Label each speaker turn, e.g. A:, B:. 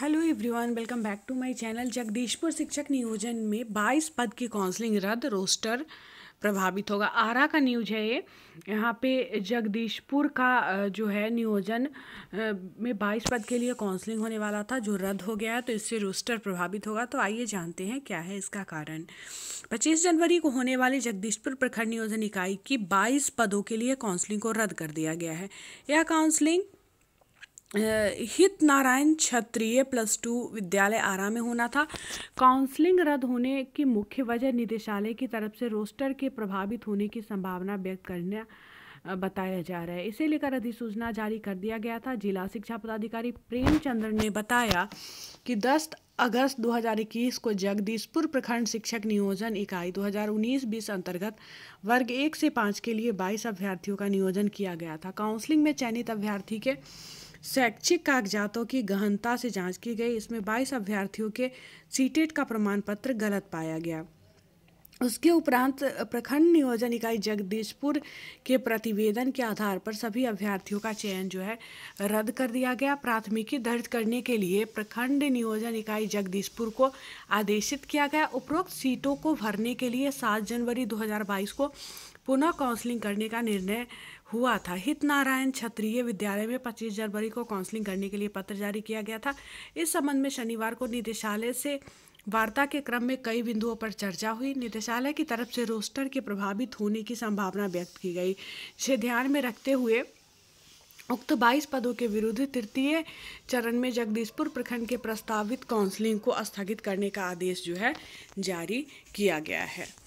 A: hello everyone welcome back to my channel Jagdishpur शिक्षक नियोजन में 22 पद की काउंसलिंग रद्द रोस्टर प्रभावित होगा आरा का न्यूज है ये यहाँ पे जगदीशपुर का जो है नियोजन में 22 पद के लिए काउंसलिंग होने वाला था जो रद्द हो गया है तो इससे रोस्टर प्रभावित होगा तो आइए जानते हैं क्या है इसका कारण 25 जनवरी को होने वाली जगदीशपुर प्रखंड नियोजन इकाई की 22 पदों के लिए काउंसलिंग को रद्द कर दिया गया है यह काउंसलिंग हित नारायण क्षत्रिय प्लस टू विद्यालय आरा में होना था काउंसलिंग रद्द होने की मुख्य वजह निदेशालय की तरफ से रोस्टर के प्रभावित होने की संभावना व्यक्त करने बताया जा रहा है इसे लेकर अधिसूचना जारी कर दिया गया था जिला शिक्षा पदाधिकारी प्रेमचंद्र ने बताया कि 10 अगस्त 2021 को जगदीशपुर प्रखंड शिक्षक नियोजन इकाई 2019-20 अंतर्गत वर्ग एक से पाँच के लिए बाईस अभ्यर्थियों का नियोजन किया गया था काउंसलिंग में चयनित अभ्यर्थी के शैक्षिक कागजातों की गहनता से जांच की गई इसमें 22 अभ्यर्थियों के सीटेट का प्रमाण पत्र गलत पाया गया उसके उपरांत प्रखंड नियोजन इकाई जगदीशपुर के प्रतिवेदन के आधार पर सभी अभ्यर्थियों का चयन जो है रद्द कर दिया गया प्राथमिकी दर्ज करने के लिए प्रखंड नियोजन इकाई जगदीशपुर को आदेशित किया गया उपरोक्त सीटों को भरने के लिए 7 जनवरी 2022 को पुनः काउंसलिंग करने का निर्णय हुआ था हित नारायण क्षत्रिय विद्यालय में 25 जनवरी को काउंसलिंग करने के लिए पत्र जारी किया गया था इस संबंध में शनिवार को निदेशालय से वार्ता के क्रम में कई बिंदुओं पर चर्चा हुई निदेशालय की तरफ से रोस्टर के प्रभावित होने की संभावना व्यक्त की गई इसे ध्यान में रखते हुए उक्त 22 पदों के विरुद्ध तृतीय चरण में जगदीशपुर प्रखंड के प्रस्तावित काउंसलिंग को स्थगित करने का आदेश जो है जारी किया गया है